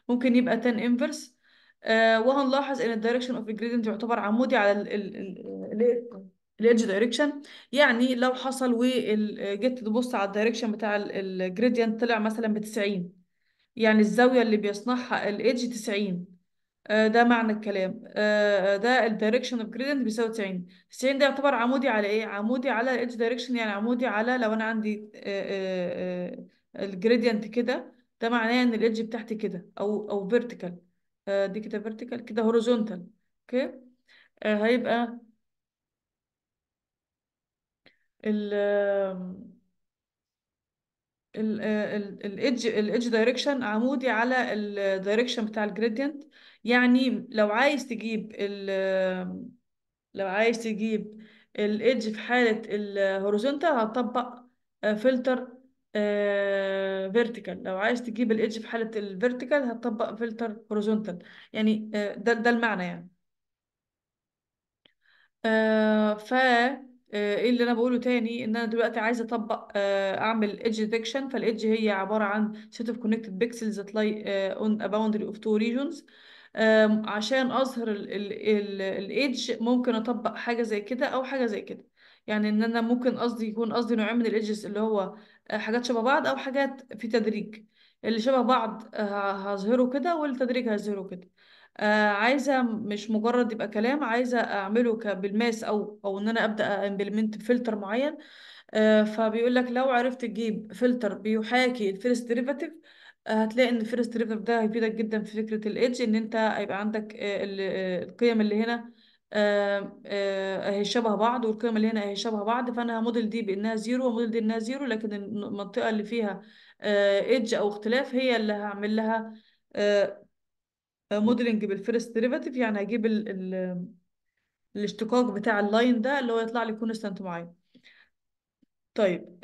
ممكن يبقى 10 انفرس آه، وهنلاحظ ان الدايركشن اوف الجريدينت يعتبر عمودي على الايدج دايركشن يعني لو حصل وجيت تبص على الدايركشن بتاع الجريدينت طلع مثلا ب 90 يعني الزاويه اللي بيصنعها الايدج 90 آه، ده معنى الكلام آه، آه، ده direction of gradient بيساوي 90 90 ده يعتبر عمودي على ايه عمودي على الايدج دايركشن يعني عمودي على لو انا عندي الجريدينت كده ده معناه ان edge بتاعتي كده او او فيرتيكال دي كده فيرتيكال كده هوريزونتال اوكي هيبقى ال ال edge direction عمودي على direction بتاع الجريدينت يعني لو عايز تجيب ال لو عايز تجيب الايدج في حالة الهوريزونتال هتطبق فلتر آه، فيرتيكال آه، لو عايز تجيب الايدج في حالة الفيرتيكال هتطبق فلتر هوريزونتال يعني آه، ده ده المعنى يعني ف ايه اللي انا بقوله تاني ان انا دلوقتي عايزه اطبق اعمل ايدج ديتكشن فالايدج هي عباره عن set of connected pixels that lie on باوندري boundary of two regions عشان اظهر الايدج ممكن اطبق حاجه زي كده او حاجه زي كده يعني ان انا ممكن قصدي يكون قصدي نوعين من الايدجز اللي هو آه، حاجات شبه بعض او حاجات في تدريج اللي شبه بعض آه، هظهره كده والتدريج هظهره كده آه عايزه مش مجرد يبقى كلام عايزه اعمله بالماس او او ان انا ابدا امبلمنت فلتر معين آه فبيقول لك لو عرفت تجيب فلتر بيحاكي الفيرست ديريفاتيف هتلاقي ان الفيرست ريبتر ده هيفيدك جدا في فكره الايدج ان انت هيبقى عندك آه، آه، القيم اللي هنا آه، هي شبه بعض والقيم اللي هنا هي شبه بعض فانا هموديل دي بانها زيرو وموديل دي انها زيرو لكن المنطقه اللي فيها ايدج او اختلاف هي اللي هعمل لها موديلنج بالفيرست ديريفاتيف يعني هجيب ال ال الاشتقاق بتاع اللاين ده اللي هو يطلع لي كونستانت معين طيب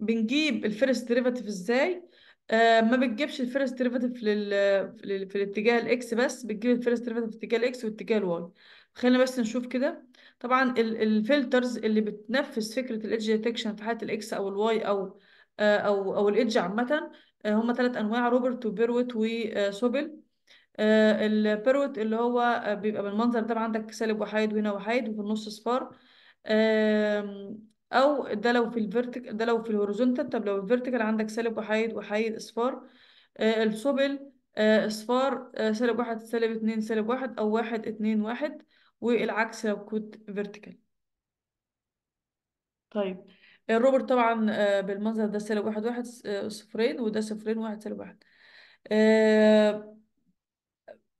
بنجيب الفيرست ديريفاتيف ازاي آه، ما بتجيبش الفيرست ديريفاتيف لل... في الاتجاه الاكس بس بتجيب الفيرست ديريفاتيف في اتجاه الاكس واتجاه الواي خلينا بس نشوف كده طبعا الفلترز اللي بتنفذ فكره الايدج ديتكشن في حاله الاكس او الواي آه، او او او الايدج عامه آه، هم ثلاث انواع روبرت وبيروت وسوبل البيروت اللي هو بيبقى بالمنظر ده عندك سالب وحيد وهنا وحيد وفي النص صفار او ده لو في الفيرتيكال ده لو في الهوريزونتال طب لو الفيرتيكال عندك سالب وحيد وحيد اصفار آه السبل آه اصفار آه سالب واحد سالب اتنين سالب واحد او واحد اتنين واحد والعكس لو كنت فيرتيكال طيب الروبر طبعا آه بالمنظر ده سالب واحد واحد آه صفرين وده صفرين واحد سالب واحد آه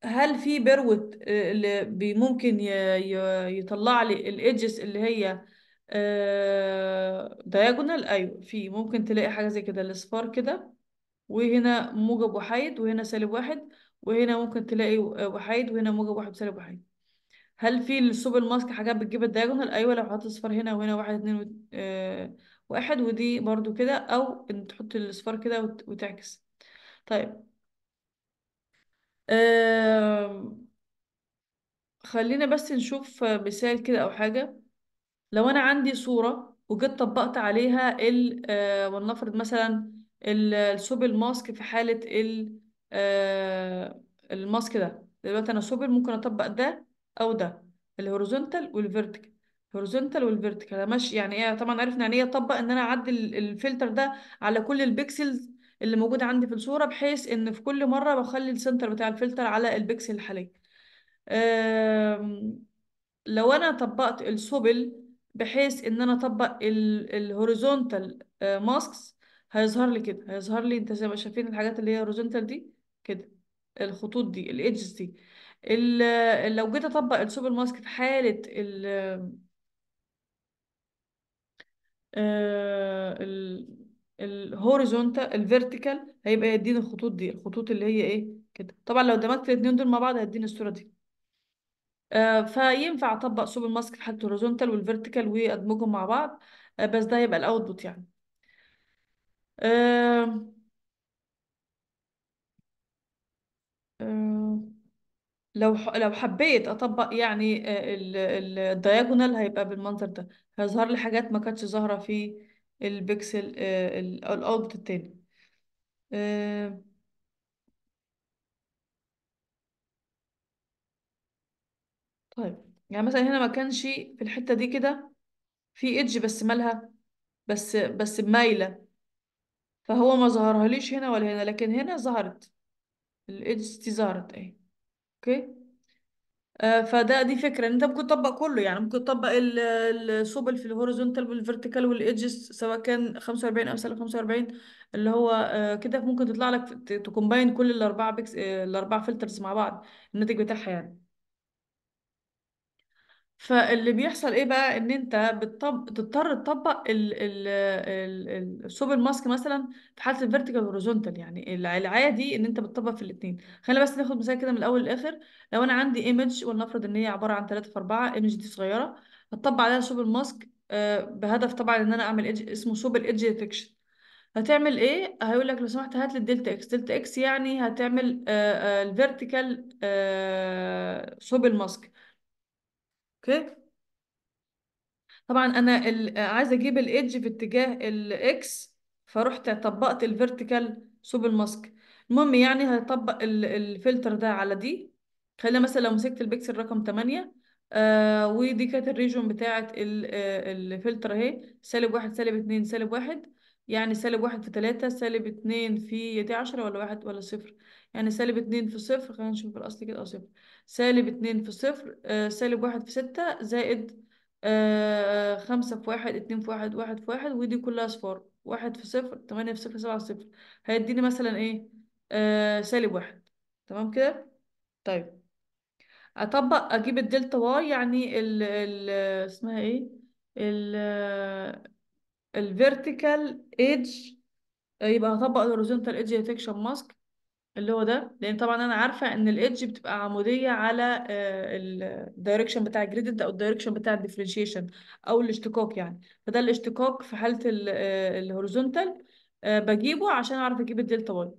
هل في بروت آه، ممكن يطلع لي الايدجز اللي هي دياجونال آه، ايوه في ممكن تلاقي حاجه زي كده الاصفار كده وهنا موجب وحيد وهنا سالب واحد وهنا ممكن تلاقي آه، وحيد وهنا موجب واحد وسالب واحد هل في السوبر ماسك حاجات بتجيب الدياجونال ايوه لو حطيت اصفار هنا وهنا واحد اتنين و... آه... واحد ودي برضو كده او ان تحط الاصفار كده وت... وتعكس طيب آه... خلينا بس نشوف مثال كده او حاجه لو انا عندي صوره وجيت طبقت عليها ال آه ولنفرض مثلا السبل ماسك في حاله ال آه، الماسك ده دلوقتي انا سبل ممكن اطبق ده او ده الهوريزونتال والفيرتيكال هوريزونتال والفيرتيكال ماشي يعني ايه طبعا عرفنا يعني ايه اطبق ان انا اعدل الفلتر ده على كل البيكسلز اللي موجوده عندي في الصوره بحيث ان في كل مره بخلي السنتر بتاع الفلتر على البيكسل الحالي لو انا طبقت السبل بحيث ان انا اطبق الهوريزونتال ماسكس آه، هيظهر لي كده هيظهر لي انت زي ما شايفين الحاجات اللي هي هوريزونتال دي كده الخطوط دي الايدجز دي لو جيت اطبق السوبر ماسك في حاله ال آه، ال الهوريزونتال الفيرتيكال هيبقى يديني الخطوط دي الخطوط اللي هي ايه كده طبعا لو دمجت الاثنين دول مع بعض هيديني الصوره دي آه، فينفع اطبق صوب الماسك في حالة الهوريزونتال والفيرتيكال وادمجهم مع بعض آه، بس ده يبقى الاوتبوت يعني آه، لو لو حبيت اطبق يعني آه، الدياجونال هيبقى بالمنظر ده هيظهر لي حاجات ما كانتش ظاهرة في البكسل الاوتبوت التاني طيب يعني مثلا هنا ما كانش في الحتة دي كده في ايدج بس مالها بس بس مايلة فهو ما ظهرها ليش هنا ولا هنا لكن هنا ظهرت الايدج دي ظهرت اهي اوكي آه فده دي فكرة ان انت ممكن تطبق كله يعني ممكن تطبق السبل في الهوريزونتال والفيرتيكال والايدجز سواء كان 45 او 45 اللي هو آه كده ممكن تطلع لك تكومباين كل الاربعة بيكس آه الاربعة فلترز مع بعض الناتج بتاعها يعني فاللي بيحصل ايه بقى ان انت بتطب... بتضطر تطبق ال... ال... ال... السوبر ماسك مثلا في حاله الفيرتيكال هوريزونتال يعني العادي ان انت بتطبق في الاثنين خلينا بس ناخد مثال كده من الاول للاخر لو انا عندي ايمج ولنفرض ان هي عباره عن 3 في 4 ايمج دي صغيره هتطبق عليها سوبر ماسك آه، بهدف طبعا ان انا اعمل إج... اسمه سوبر ايدج ديتكشن هتعمل ايه هيقول لك لو سمحت هات لي الدلتا اكس دلتا اكس يعني هتعمل آه، آه، الفيرتيكال سوبر ماسك اوكي طبعا انا عايزه اجيب الايدج في اتجاه الاكس فرحت طبقت الفيرتيكال سوب الماسك المهم يعني هطبق الفلتر ده على دي خلينا مثلا لو مسكت البكسل رقم 8 آه ودي كانت الريجون بتاعه الفلتر اهي سالب واحد سالب اتنين سالب واحد يعني سالب واحد في تلاتة سالب اتنين في دي عشرة ولا واحد ولا صفر يعني سالب اتنين في صفر خلينا نشوف الأصل كده أو صفر سالب اتنين في صفر آه، سالب واحد في ستة زائد آه، خمسة في واحد اتنين في واحد واحد في واحد ودي كلها أصفار واحد في صفر تمانية في صفر سبعة في صفر هيديني مثلا إيه آه، سالب واحد تمام كده طيب أطبق أجيب الدلتا واي يعني ال ال اسمها إيه ال vertical edge يبقى هطبق الهوريزونتال edge detection mask اللي هو ده لان طبعا انا عارفه ان الايدج بتبقى عموديه على آه، الدايركشن بتاع الجريدنت او الدايركشن بتاع الديفرنشيشن او الاشتقاق يعني فده الاشتقاق في حاله الهوريزونتال آه، آه، بجيبه عشان اعرف اجيب الدلتا واي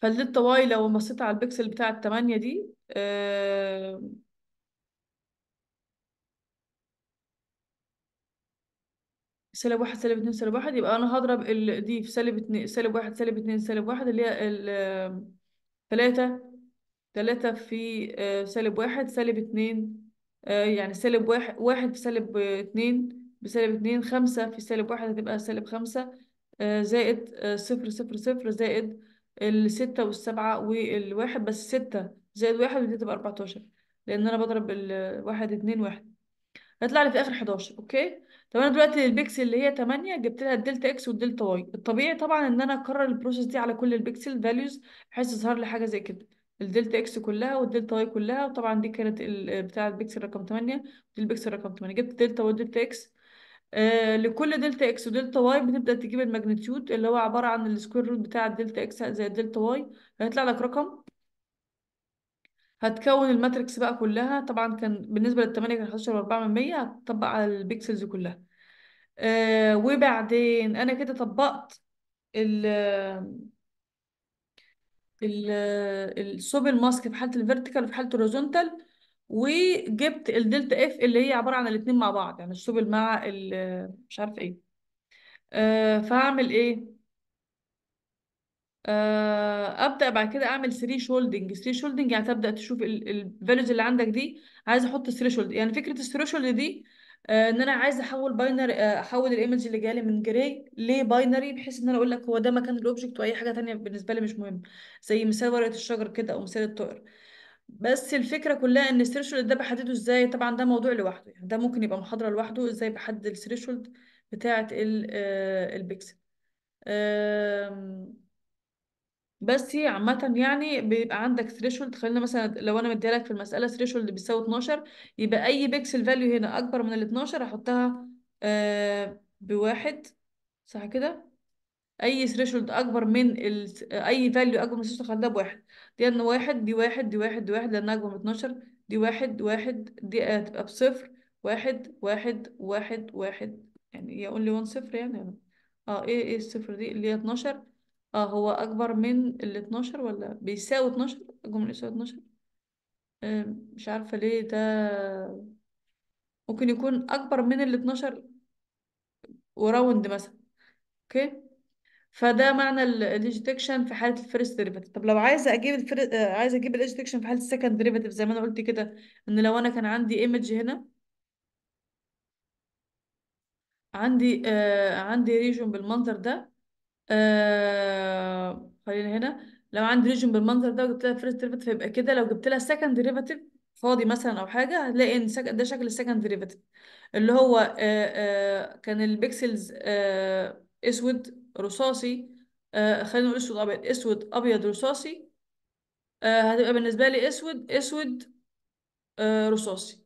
فالدلتا واي لو بصيت على البكسل بتاع الثمانيه دي سالب واحد سالب اتنين سالب واحد يبقى أنا هضرب ال... دي في سالب اتنين سالب واحد سالب اتنين سالب واحد اللي هي ال... تلاتة تلاتة في آه، سالب واحد سالب اتنين آه، يعني سالب واحد واحد في سالب اتنين بسالب اتنين خمسة في سالب واحد هتبقى سالب خمسة آه، زائد صفر صفر صفر زائد الستة والسبعة والواحد بس ستة زائد واحد دي تبقى أربعتاشر لأن أنا بضرب الواحد اتنين واحد هيطلع لي في الآخر حداشر أوكي طب انا دلوقتي للبيكسل اللي هي 8 جبت لها الدلتا اكس والدلتا واي الطبيعي طبعا ان انا اكرر البروسيس دي على كل البيكسل فاليوز بحيث يظهر لي حاجه زي كده الدلتا اكس كلها والدلتا واي كلها وطبعا دي كانت بتاع البيكسل رقم 8 ودي البيكسل رقم 8 جبت دلتا والدلتا ودلتا اكس آه لكل دلتا اكس ودلتا واي بتبدا تجيب الماجنتيود اللي هو عباره عن السكوير روت بتاع الدلتا اكس زائد الدلتا واي هيطلع لك رقم هتكون الماتريكس بقى كلها طبعا كان بالنسبة للتمانية كان 11 من 100 هتطبق على البيكسلز كلها آه وبعدين أنا كده طبقت ال ال الثوب الماسك في حالة الفيرتيكال وفي حالة الهوريزونتال وجبت الدلتا اف اللي هي عبارة عن الاتنين مع بعض يعني الثوب مع مش عارفة ايه آه فهعمل ايه آه، ابدا بعد كده اعمل 3 شولدنج 3 شولدنج يعني تبدا تشوف الفاليوز اللي عندك دي عايز احط 3 شولد يعني فكره ال شولد دي آه، ان انا عايز احول باينر آه، احول الايمج اللي جالي من جراي لباينري بحيث ان انا اقول لك هو ده مكان الاوبجكت واي حاجه تانية بالنسبه لي مش مهم زي مثال ورقه الشجر كده او مثال الطائر بس الفكره كلها ان الثريشولد ده بحدده ازاي طبعا ده موضوع لوحده يعني ده ممكن يبقى محاضره لوحده ازاي بحدد الثريشولد بتاعه البيكسل بس هي عامة يعني بيبقى عندك ثريشولد خلينا مثلا لو انا مديها لك في المسألة ثريشولد بيساوي 12 يبقى اي بيكسل فاليو هنا اكبر من ال 12 احطها آه، بواحد صح كده اي ثريشولد اكبر من ال... اي فاليو اكبر من ال اخليها بواحد دي ان واحد دي واحد دي واحد دي واحد لانها اكبر من 12 دي واحد واحد دي هتبقى بصفر واحد واحد واحد واحد يعني يقول لي 1 صفر يعني اه ايه ايه الصفر دي اللي هي 12 اه هو اكبر من ال 12 ولا بيساوي 12 اكبر يساوي 12 آه، مش عارفة ليه ده ممكن يكون اكبر من ال 12 وراوند مثلا اوكي فده معنى الايدج في حاله الفيرست ديريفاتيف طب لو عايزه اجيب الفر... آه، عايزه اجيب الايدج في حاله السكند ديريفاتيف زي ما انا قلت كده ان لو انا كان عندي ايمج هنا عندي آه عندي ريجون بالمنظر ده آه، خلينا هنا لو عندي ريجن بالمنظر ده وجبت لها فيرست ديريفاتيف يبقى كده لو جبت لها سكند ديريفاتيف فاضي مثلا او حاجه هتلاقي ان ده شكل السكند ديريفاتيف اللي هو آه، آه، كان البيكسلز اسود رصاصي خلينا نقول اسود ابيض اسود ابيض رصاصي هتبقى بالنسبه لي اسود اسود رصاصي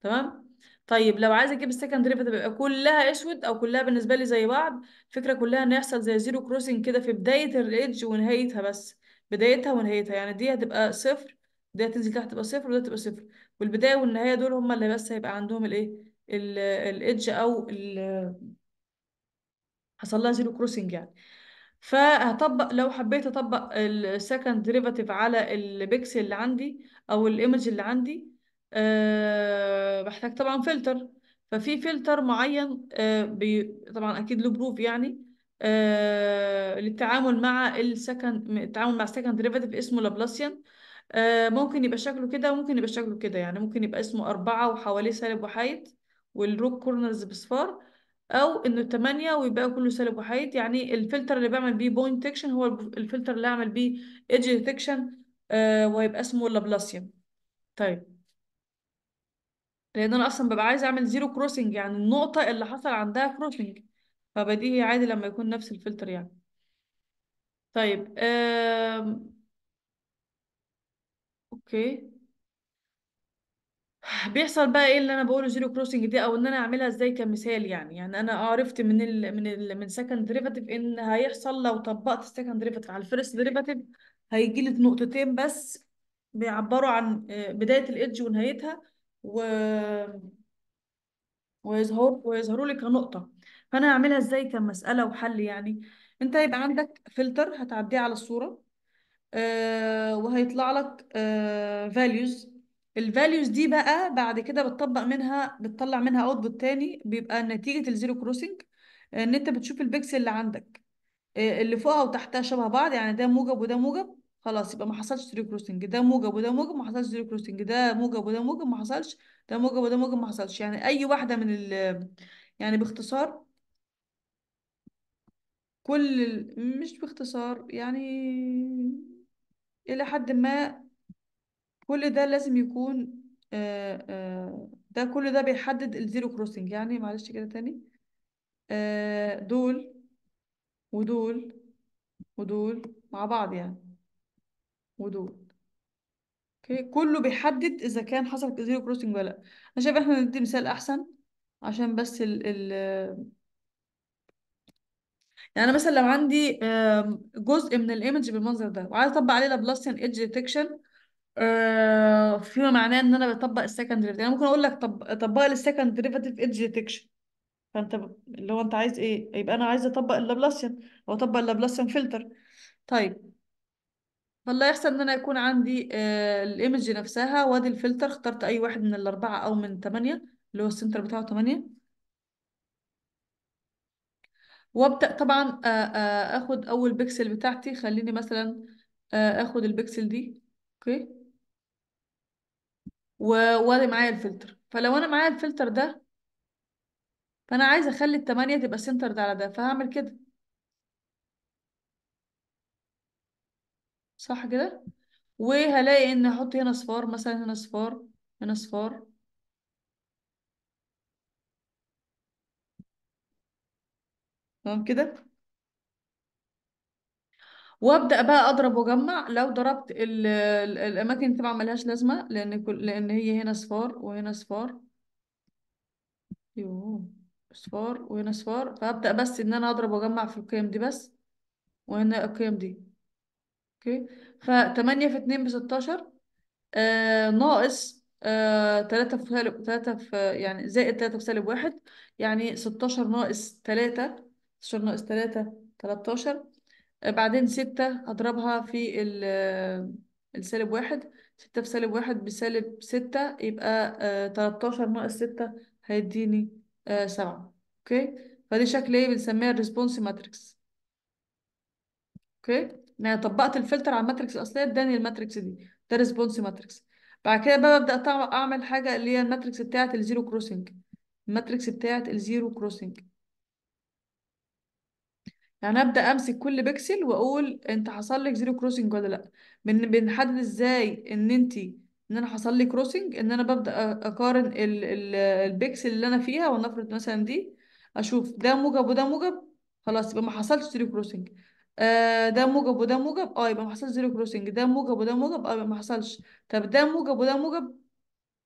تمام طيب لو عايز اجيب السكند ديريفاتيف يبقى كلها اسود او كلها بالنسبه لي زي بعض الفكره كلها ان يحصل زي زيرو كروسنج كده في بدايه الايدج ونهايتها بس بدايتها ونهايتها يعني دي هتبقى صفر دي هتنزل تحت تبقى صفر وده تبقى صفر والبدايه والنهايه دول هم اللي بس هيبقى عندهم الايه الايدج او ال حصل لها زيرو كروسنج يعني فهطبق لو حبيت اطبق السكند ديريفاتيف على البيكسل اللي عندي او الايمج اللي عندي آه، بحتاج طبعا فلتر ففي فلتر معين آه، طبعا اكيد له بروف يعني آه، للتعامل مع السكند التعامل مع السكند ديريفاتيف اسمه لابلاسيان ممكن يبقى شكله كده وممكن يبقى شكله كده يعني ممكن يبقى اسمه أربعة وحواليه سالب وحايد والروك كورنرز بصفار أو إنه تمانية ويبقى كله سالب وحايد يعني الفلتر اللي بعمل بيه بوينت ديتكشن هو الفلتر اللي اعمل بيه ايدج ديتكشن وهيبقى اسمه لابلاسيان طيب لان انا اصلا ببقى عايزه اعمل زيرو كروسنج يعني النقطه اللي حصل عندها كروسنج فبديهي عادي لما يكون نفس الفلتر يعني طيب أم... اوكي بيحصل بقى ايه اللي انا بقوله زيرو كروسنج دي او ان انا اعملها ازاي كمثال يعني يعني انا عرفت من الـ من الـ من سكند ديريفاتيف ان هيحصل لو طبقت السكند ديريفاتيف على الفيرست ديريفاتيف هيجي لي نقطتين بس بيعبروا عن آه، بدايه الايدج ونهايتها و... ويظهر ويظهروا لي كنقطة فأنا هعملها إزاي كمسألة وحل يعني أنت هيبقى عندك فلتر هتعديه على الصورة آه وهيطلع لك آه values الفاليوز دي بقى بعد كده بتطبق منها بتطلع منها اوتبوت تاني بيبقى نتيجة الزيرو كروسنج ان انت بتشوف البكسل اللي عندك آه، اللي فوقها وتحتها شبه بعض يعني ده موجب وده موجب خلاص يبقى ما حصلش زيرو كروسنج ده موجب وده موجب ما حصلش زيرو كروسنج ده موجب وده موجب ما حصلش ده موجب وده موجب ما حصلش يعني اي واحده من ال يعني باختصار كل ال... مش باختصار يعني الى حد ما كل ده لازم يكون آه، آه، ده كل ده بيحدد الزيرو كروسنج يعني معلش كده تاني آه، دول ودول ودول مع بعض يعني ودول اوكي كله بيحدد اذا كان حصل زيرو كروسنج ولا لا انا شايف احنا ندي مثال احسن عشان بس ال ال يعني انا مثلا لو عندي جزء من الايمج بالمنظر ده وعايز اطبق عليه لابلاسيان ايدج ديتكشن فيما معناه ان انا بطبق السكند ديريفيتيف يعني ممكن اقول لك طب طبق لي السكند ديريفيتيف ايدج ديتكشن فانت اللي هو انت عايز ايه يبقى انا عايز اطبق اللابلاسيان او اطبق اللابلاسيان فلتر طيب فالله يحسن ان انا يكون عندي آه، الايمج نفسها وادي الفلتر اخترت اي واحد من الاربعه او من ثمانيه اللي هو السنتر بتاعه ثمانيه وابدا طبعا آه، آه، اخد اول بكسل بتاعتي خليني مثلا اخد البكسل دي اوكي وادي معايا الفلتر فلو انا معايا الفلتر ده فانا عايزه اخلي الثمانيه تبقى سنتر ده على ده فهعمل كده صح كده وهلاقي ان احط هنا صفار مثلا هنا صفار هنا صفار تمام كده وابدا بقى اضرب واجمع لو ضربت الـ الـ الاماكن تبع ما ملهاش لازمه لان كل لان هي هنا صفار وهنا صفار يوه صفار وهنا صفار فابدا بس ان انا اضرب واجمع في القيم دي بس وهنا القيم دي اوكي ف 8 في 2 ب 16 آه ناقص آه 3 في سالب 3 في يعني زائد 3 في سالب 1 يعني 16 ناقص 3 16 ناقص 3 13 آه بعدين 6 هضربها في ال آه، السالب 1 6 في سالب 1 بسالب 6 يبقى آه 13 ناقص 6 هيديني آه 7 اوكي فدي شكل ايه بنسميها الريسبونس ماتريكس اوكي يعني طبقت الفلتر على الماتريكس الاصليه اداني الماتريكس دي ده ريسبونس ماتريكس بعد كده بقى ببدا اعمل حاجه اللي هي الماتريكس بتاعه الزيرو كروسنج الماتريكس بتاعه الزيرو كروسنج يعني ابدا امسك كل بكسل واقول انت حصل لك زيرو كروسنج ولا لا من بنحدد ازاي ان انت ان انا حصل لي كروسنج ان انا ببدا اقارن ال ال البكسل اللي انا فيها ونفرض مثلا دي اشوف ده موجب وده موجب خلاص يبقى ما حصلش زيرو كروسنج آه ده موجب وده موجب اه يبقى ما حصلش زيرو كروسنج ده موجب وده موجب اه يبقى ما حصلش طب ده موجب وده موجب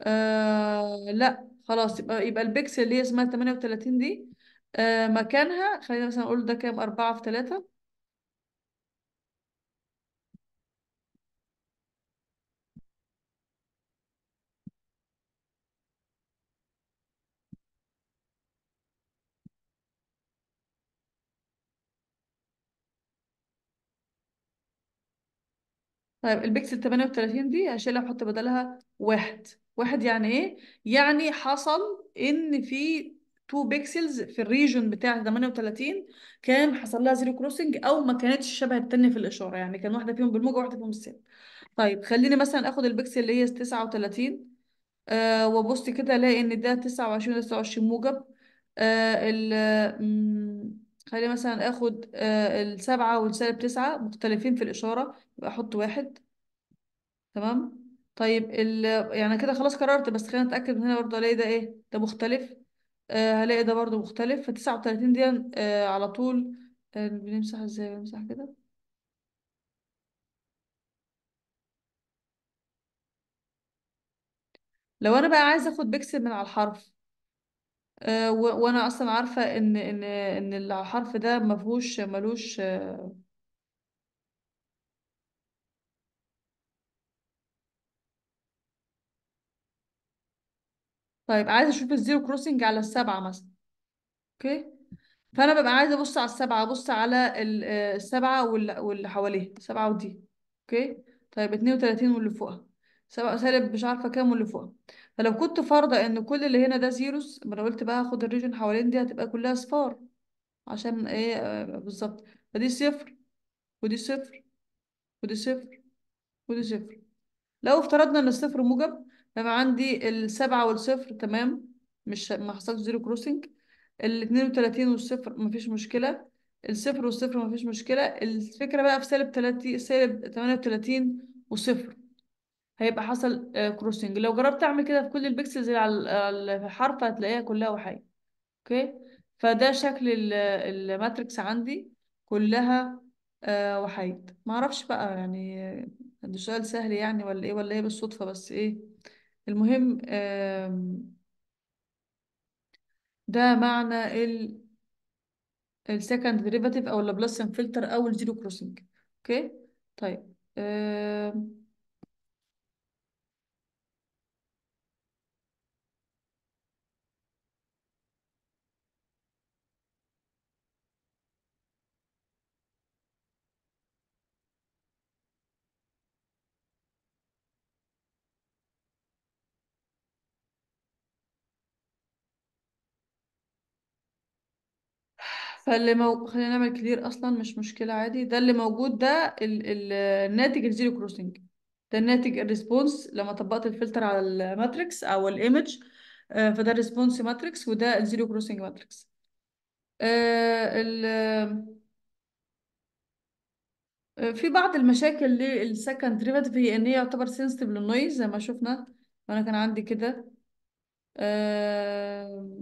آه لا خلاص يبقى يبقى البكسل اللي هي اسمها 38 دي آه مكانها خلينا مثلا نقول ده كام 4 في 3 طيب البكسل 38 دي هشيلها واحط بدلها واحد واحد يعني ايه؟ يعني حصل ان في 2 بيكسلز في الريجون بتاع 38 كان حصل لها زيرو كروسنج او ما كانتش شبه التانية في الاشاره يعني كان واحده فيهم بالموجه وواحده فيهم بالسالب طيب خليني مثلا اخد البكسل اللي هي 39 آه وابص كده الاقي ان ده 29 و 29 موجب آه ال خلينا مثلا اخد آه، السبعة والسالب تسعة مختلفين في الإشارة يبقى أحط واحد تمام طيب ال يعني كده خلاص قررت بس خلينا نتأكد من هنا برضه ألاقي ده إيه ده مختلف آه، هلاقي ده برضه مختلف فتسعة وتلاتين دي آه، على طول بنمسح إزاي بنمسح كده لو أنا بقى عايز أخد بيكسل من على الحرف آه، وانا اصلا عارفه ان ان ان الحرف ده مفهوش ملوش طيب عايزه اشوف الزيرو كروسنج على السبعه مثلا اوكي فانا ببقى عايزه ابص على السبعه ابص على آه، السبعه واللي حواليها سبعه ودي اوكي طيب 32 واللي فوقها سبعة سالب مش عارفه كام واللي فوقها فلو كنت فرضة ان كل اللي هنا ده زيروس ما انا قلت بقى هاخد الريجن حوالين دي هتبقى كلها صفار عشان ايه آه، بالظبط فدي صفر ودي صفر ودي صفر ودي صفر لو افترضنا ان الصفر موجب يبقى عندي السبعة والصفر تمام مش ما حصلش زيرو كروسنج ال 32 والصفر مفيش مشكلة الصفر والصفر مفيش مشكلة الفكرة بقى في سالب 30 سالب 38 وصفر هيبقى حصل كروسنج آه، لو جربت اعمل كده في كل اللي على آه، الحرف هتلاقيها كلها وحيد اوكي فده شكل الماتريكس عندي كلها آه، وحيد ما اعرفش بقى يعني ده سؤال سهل يعني ولا ايه ولا ايه بالصدفه بس ايه المهم ده معنى ال السكند ديريفاتيف او اللابلاسيان فلتر او الزيرو كروسنج اوكي طيب فاللي مو... خلينا نعمل كلير اصلا مش مشكله عادي ده اللي موجود ده ال... ال... الناتج الزيرو كروسنج ده الناتج الريسبونس لما طبقت الفلتر على الماتريكس او الايمج آه، فده الريسبونس ماتريكس وده الزيرو كروسنج ماتريكس ال... آه، في بعض المشاكل للسكند ديريفاتيف هي ان هي يعتبر سنسيتيف للنويز زي ما شفنا وانا كان عندي كده آه،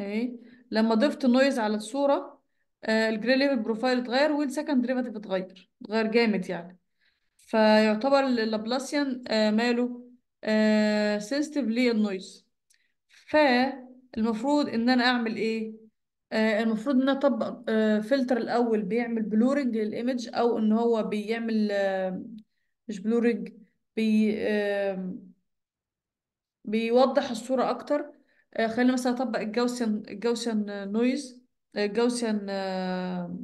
ايه لما ضفت نويز على الصورة الجري ليفل بروفايل اتغير والسكند ديريفاتيف اتغير اتغير جامد يعني فيعتبر اللابلاسيان آه، ماله سنسيتيف آه، للنويز فالمفروض ان انا اعمل ايه آه، المفروض ان انا اطبق فلتر الاول بيعمل بلورنج للايمج او ان هو بيعمل مش بلورنج بي بيوضح الصورة اكتر آه، خلينا مثلا اطبق الجاوسيان الجاوسيان نويز آه، الجاوسيان آه،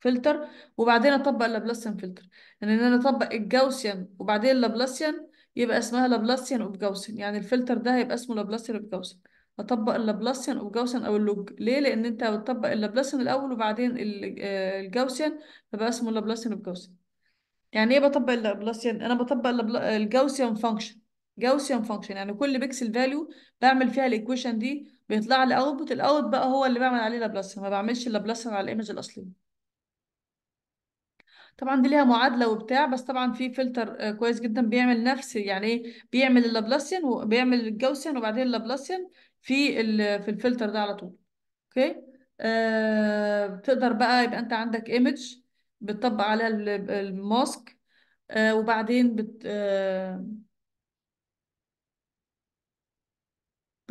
فلتر وبعدين اطبق اللابلاسيان فلتر يعني ان انا اطبق الجاوسيان وبعدين اللابلاسيان يبقى اسمها لابلاسيان جاوسيان يعني الفلتر ده هيبقى اسمه لابلاسيان جاوسيان اطبق اللابلاسيان جاوسيان او اللوج ليه لان انت بتطبق اللابلاسيان الاول وبعدين الجاوسيان فبقى اسمه لابلاسيان جاوسيان يعني ايه بطبق اللابلاسيان انا بطبق الجاوسيان فانكشن جاوسيان فانكشن يعني كل بيكسل فاليو بعمل فيها الايكويشن دي بيطلع لي اوتبوت الاوت بقى هو اللي بعمل عليه لابلاس ما بعملش اللابلاسيان على الايمج الاصليه طبعا دي ليها معادله وبتاع بس طبعا في فلتر آه، كويس جدا بيعمل نفس يعني ايه بيعمل اللابلاسيان وبيعمل الجاوسيان وبعدين اللابلاسيان في ال في الفلتر ده على طول اوكي آه بتقدر بقى يبقى انت عندك ايمج بتطبق عليها الماسك آه وبعدين بت آه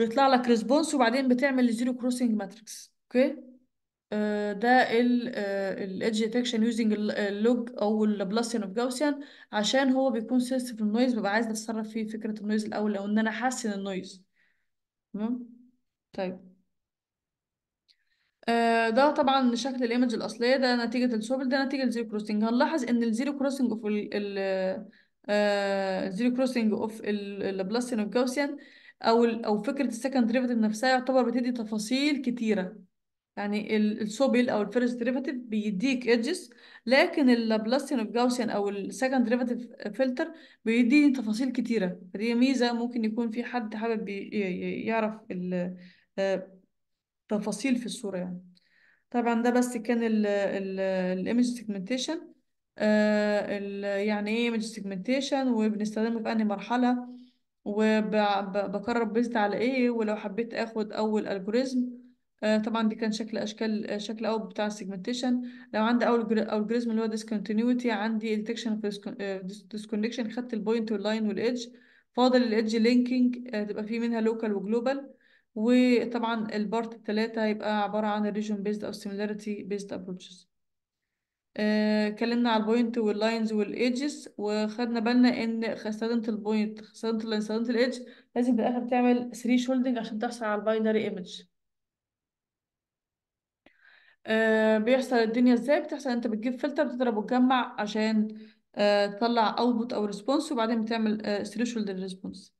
بيطلع لك ريسبونس وبعدين بتعمل الزيرو كروسنج ماتريكس اوكي ده ده الايدج ديتكشن يوزنج اللوج او البلاسين اوف جاوسيان عشان هو بيكون سنسيتيف للنويز ببقى عايز اتصرف فيه فكره النويز الاول او ان انا احسن النويز تمام طيب آه، ده طبعا شكل الايمج الاصليه ده نتيجه السوبل ده نتيجه الزيرو كروسنج هنلاحظ ان الزيرو كروسنج اوف الزيرو كروسنج اوف البلاسين اوف جاوسيان او او فكره السكند ديريفاتيف نفسها يعتبر بتدي تفاصيل كتيره يعني السوبل او الفيرست ديريفاتيف بيديك ايدجز لكن اللابلاسيان والجاوسيان او السكند ديريفاتيف فلتر بيديني تفاصيل كتيره فدي ميزه ممكن يكون في حد حابب يعرف التفاصيل آه، في الصوره يعني طبعا ده بس كان الايمج سيجمنتيشن آه، يعني ايه ايمج سيجمنتيشن وبنستخدمه في انهي مرحله وبقرر بيزد على ايه ولو حبيت اخد اول الجوريزم آه، طبعا دي كان شكل اشكال آه، شكل اول بتاع السيجمنتيشن لو عندي اول الجوريزم اللي هو ديسكونتينيوتي عندي ديتكشن ديسكونكشن آه، خدت البوينت واللاين والايدج فاضل الايدج لينكينج تبقى في منها لوكال وجلوبال وطبعا البارت الثلاثه هيبقى عباره عن الريجن بيزد او سيميلاريتي بيزد ابروتشز آه، اتكلمنا على البوينت واللاينز والايدجز وخدنا بالنا ان خسرت البوينت خسرت اللاين خسرت الايدج لازم في الاخر تعمل 3 شولدنج عشان تحصل على الباينري ايمج آه بيحصل الدنيا ازاي بتحصل انت بتجيب فلتر بتضرب وتجمع عشان آه تطلع اوتبوت او ريسبونس وبعدين بتعمل 3 ثريشولد ريسبونس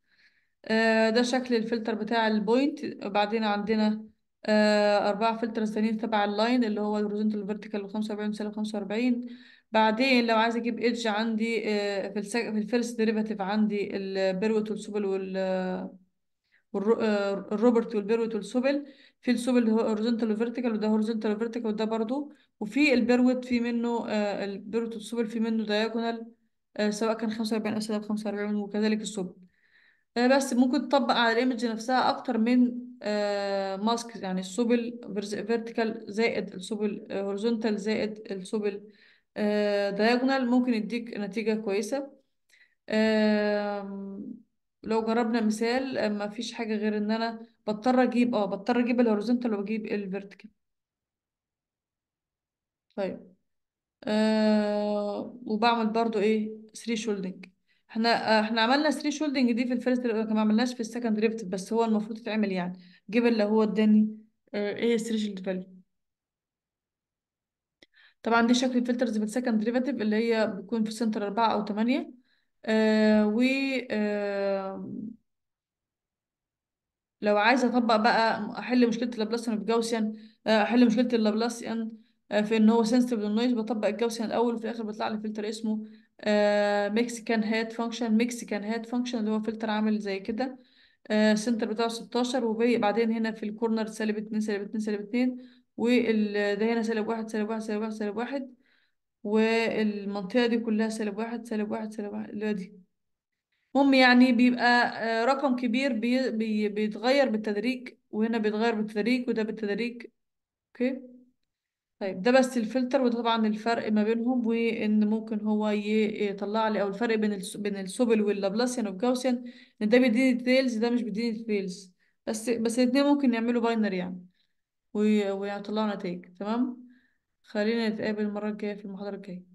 ده شكل الفلتر بتاع البوينت وبعدين عندنا آه، أربعة فلتر ثانيين تبع اللاين اللي هو الهوريزونتال فيرتيكال وخمسة وأربعين وسالب خمسة وأربعين بعدين لو عايزة أجيب إيدج عندي آه، في السك... في الفيرست ديريفاتيف عندي البيروت والسبل وال الروبرت والبيروت والسبل في السبل هوريزونتال وفيرتيكال وده هوريزونتال وفيرتيكال وده برضه وفي البيروت في منه آه، البيروت والسبل في منه دايجونال سواء كان خمسة وأربعين أو 45 خمسة وأربعين وكذلك السبل آه، بس ممكن تطبق على الايمج نفسها اكتر من آه، ماسك يعني السبل فيرتيكال زائد السبل هوريزونتال آه، زائد السبل دايجونال ممكن يديك نتيجة كويسة لو جربنا مثال ما فيش حاجة غير ان انا بضطر اجيب اه بضطر اجيب الهوريزونتال واجيب الفيرتيكال طيب آه وبعمل برضو ايه 3 شولدنج احنا احنا عملنا 3 شولدنج دي في الفيرست ما عملناش في السكند ريفت بس هو المفروض يتعمل يعني جيب اللي هو اداني اه، ايه 3 شولد فاليو طبعا دي شكل الفلترز في السكند ديريفاتيف اللي هي بتكون في سنتر أربعة أو تمانية آه، و آه، لو عايز أطبق بقى أحل مشكلة اللابلاسيان في جاوسيان آه، أحل مشكلة اللابلاسيان في إن هو سنسيتيف للنويز بطبق الجاوسيان الأول وفي الآخر بيطلع لي فلتر اسمه مكسيكان هات فانكشن مكسيكان هات فانكشن اللي هو فلتر عامل زي كده سنتر آه، بتاعه 16 وبعدين هنا في الكورنر سالب 2 سالب 2 سالب 2 وده هنا سالب 1 سالب 1 سالب 1 سالب 1 والمنطقة دي كلها سالب 1 سالب 1 سالب 1 اللي هو دي المهم يعني بيبقى آه، رقم كبير بي بيتغير بالتدريج وهنا بيتغير بالتدريج وده بالتدريج اوكي okay. طيب ده بس الفلتر وطبعا الفرق ما بينهم وان ممكن هو يطلع لي او الفرق بين الس... بين السبل واللابلاسيان والجاوسيان ان ده بيديني ديتيلز ده مش بيديني ديتيلز بس بس الاثنين ممكن يعملوا باينري يعني ويطلعوا نتائج تمام خلينا نتقابل المره الجايه في المحاضره الجايه